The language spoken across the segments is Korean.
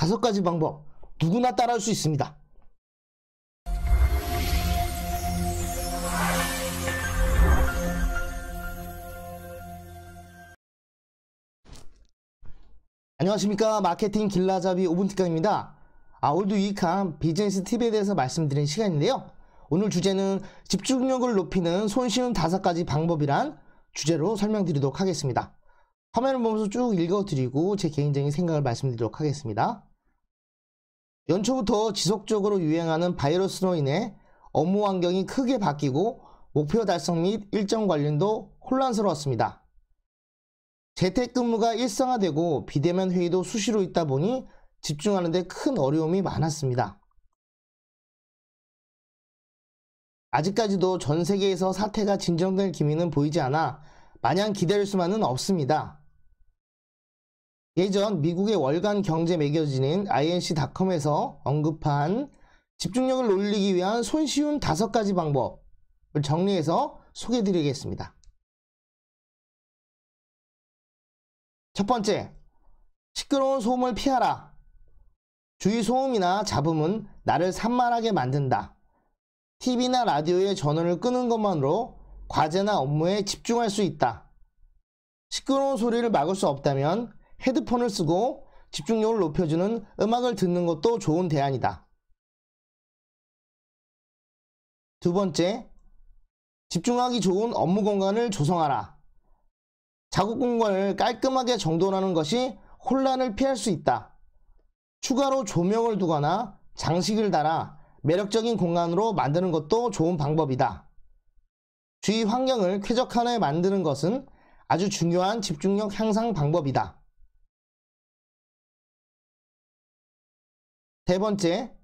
다섯 가지 방법 누구나 따라할 수 있습니다. 안녕하십니까 마케팅 길라잡이 5분특강입니다 아, 오늘도 유익한 비즈니스 팁에 대해서 말씀드린 시간인데요. 오늘 주제는 집중력을 높이는 손쉬운 다섯 가지 방법이란 주제로 설명드리도록 하겠습니다. 화면을 보면서 쭉 읽어드리고 제 개인적인 생각을 말씀드리도록 하겠습니다. 연초부터 지속적으로 유행하는 바이러스로 인해 업무 환경이 크게 바뀌고 목표 달성 및 일정 관련도 혼란스러웠습니다. 재택근무가 일상화되고 비대면 회의도 수시로 있다 보니 집중하는 데 큰 어려움이 많았습니다. 아직까지도 전 세계에서 사태가 진정될 기미는 보이지 않아 마냥 기다릴 수만은 없습니다. 예전 미국의 월간 경제 매겨지인 inc.com에서 언급한 집중력을 올리기 위한 손쉬운 다섯 가지 방법을 정리해서 소개드리겠습니다. 해첫 번째, 시끄러운 소음을 피하라. 주위 소음이나 잡음은 나를 산만하게 만든다. TV나 라디오의 전원을 끄는 것만으로 과제나 업무에 집중할 수 있다. 시끄러운 소리를 막을 수 없다면 헤드폰을 쓰고 집중력을 높여주는 음악을 듣는 것도 좋은 대안이다. 두 번째, 집중하기 좋은 업무 공간을 조성하라. 작업 공간을 깔끔하게 정돈하는 것이 혼란을 피할 수 있다. 추가로 조명을 두거나 장식을 달아 매력적인 공간으로 만드는 것도 좋은 방법이다. 주위 환경을 쾌적하게 만드는 것은 아주 중요한 집중력 향상 방법이다. 세 번째,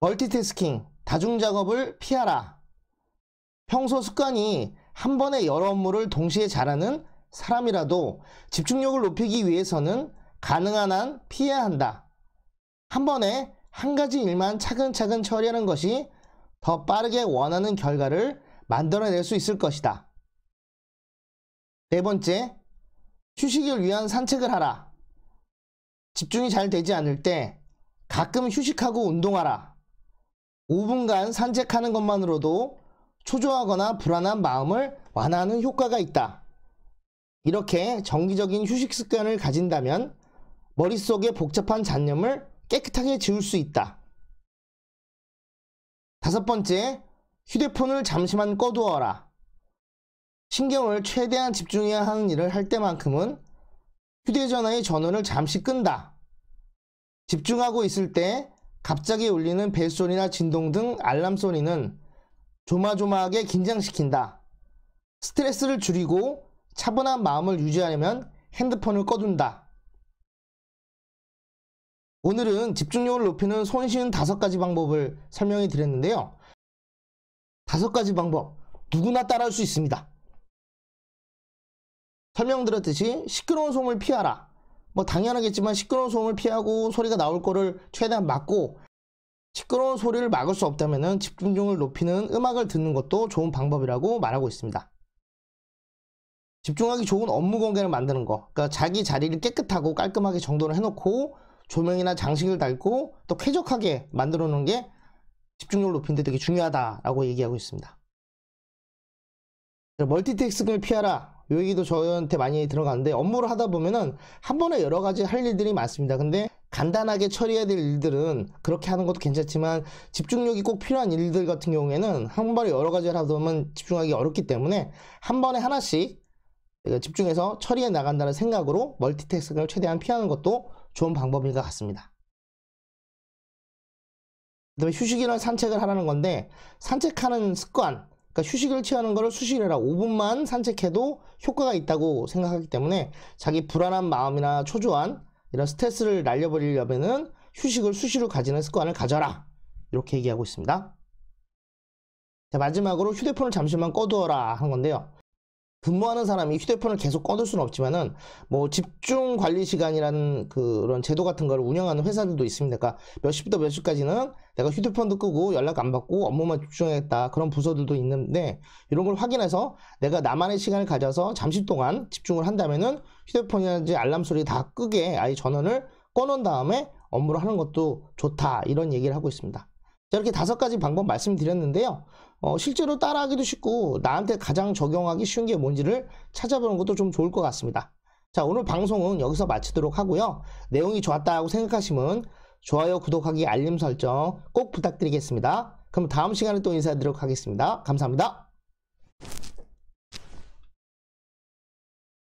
멀티태스킹, 다중작업을 피하라. 평소 습관이 한 번에 여러 업무를 동시에 잘하는 사람이라도 집중력을 높이기 위해서는 가능한 한 피해야 한다. 한 번에 한 가지 일만 차근차근 처리하는 것이 더 빠르게 원하는 결과를 만들어낼 수 있을 것이다. 네 번째, 휴식을 위한 산책을 하라. 집중이 잘 되지 않을 때 가끔 휴식하고 운동하라. 5분간 산책하는 것만으로도 초조하거나 불안한 마음을 완화하는 효과가 있다. 이렇게 정기적인 휴식 습관을 가진다면 머릿속의 복잡한 잔념을 깨끗하게 지울 수 있다. 다섯 번째, 휴대폰을 잠시만 꺼두어라. 신경을 최대한 집중해야 하는 일을 할 때만큼은 휴대전화의 전원을 잠시 끈다. 집중하고 있을 때 갑자기 울리는 벨소리나 진동 등 알람 소리는 조마조마하게 긴장시킨다. 스트레스를 줄이고 차분한 마음을 유지하려면 핸드폰을 꺼둔다. 오늘은 집중력을 높이는 손쉬운 다섯 가지 방법을 설명해 드렸는데요. 다섯 가지 방법 누구나 따라할 수 있습니다. 설명드렸듯이 시끄러운 소음을 피하라. 뭐 당연하겠지만 시끄러운 소음을 피하고 소리가 나올 거를 최대한 막고 시끄러운 소리를 막을 수 없다면 집중력을 높이는 음악을 듣는 것도 좋은 방법이라고 말하고 있습니다. 집중하기 좋은 업무 공간을 만드는 거 그러니까 자기 자리를 깨끗하고 깔끔하게 정돈을 해놓고 조명이나 장식을 달고 또 쾌적하게 만들어 놓은 게 집중력을 높이는 데 되게 중요하다라고 얘기하고 있습니다. 멀티태스킹을 피하라 요 얘기도 저한테 많이 들어가는데 업무를 하다 보면은 한 번에 여러 가지 할 일들이 많습니다. 근데 간단하게 처리해야 될 일들은 그렇게 하는 것도 괜찮지만 집중력이 꼭 필요한 일들 같은 경우에는 한 번에 여러 가지를 하다 보면 집중하기 어렵기 때문에 한 번에 하나씩 집중해서 처리해 나간다는 생각으로 멀티태스킹을 최대한 피하는 것도 좋은 방법인 것 같습니다. 그다음에 휴식이나 산책을 하라는 건데 산책하는 습관 그러니까 휴식을 취하는 것을 수시해라 로 5분만 산책해도 효과가 있다고 생각하기 때문에 자기 불안한 마음이나 초조한 이런 스트레스를 날려버리려면은 휴식을 수시로 가지는 습관을 가져라. 이렇게 얘기하고 있습니다. 자, 마지막으로 휴대폰을 잠시만 꺼두어라 한 건데요. 근무하는 사람이 휴대폰을 계속 꺼둘 수는 없지만은 뭐 집중 관리 시간이라는 그런 제도 같은 걸 운영하는 회사들도 있습니다. 그러니까 몇 시부터 몇 시까지는 내가 휴대폰도 끄고 연락 안 받고 업무만 집중했다 그런 부서들도 있는데 이런 걸 확인해서 내가 나만의 시간을 가져서 잠시 동안 집중을 한다면은 휴대폰이라든지 알람 소리 다 끄게 아예 전원을 꺼놓은 다음에 업무를 하는 것도 좋다 이런 얘기를 하고 있습니다. 자 이렇게 다섯 가지 방법 말씀드렸는데요. 어, 실제로 따라하기도 쉽고 나한테 가장 적용하기 쉬운 게 뭔지를 찾아보는 것도 좀 좋을 것 같습니다. 자 오늘 방송은 여기서 마치도록 하고요. 내용이 좋았다고 생각하시면 좋아요, 구독하기, 알림 설정 꼭 부탁드리겠습니다. 그럼 다음 시간에 또 인사드리도록 하겠습니다. 감사합니다.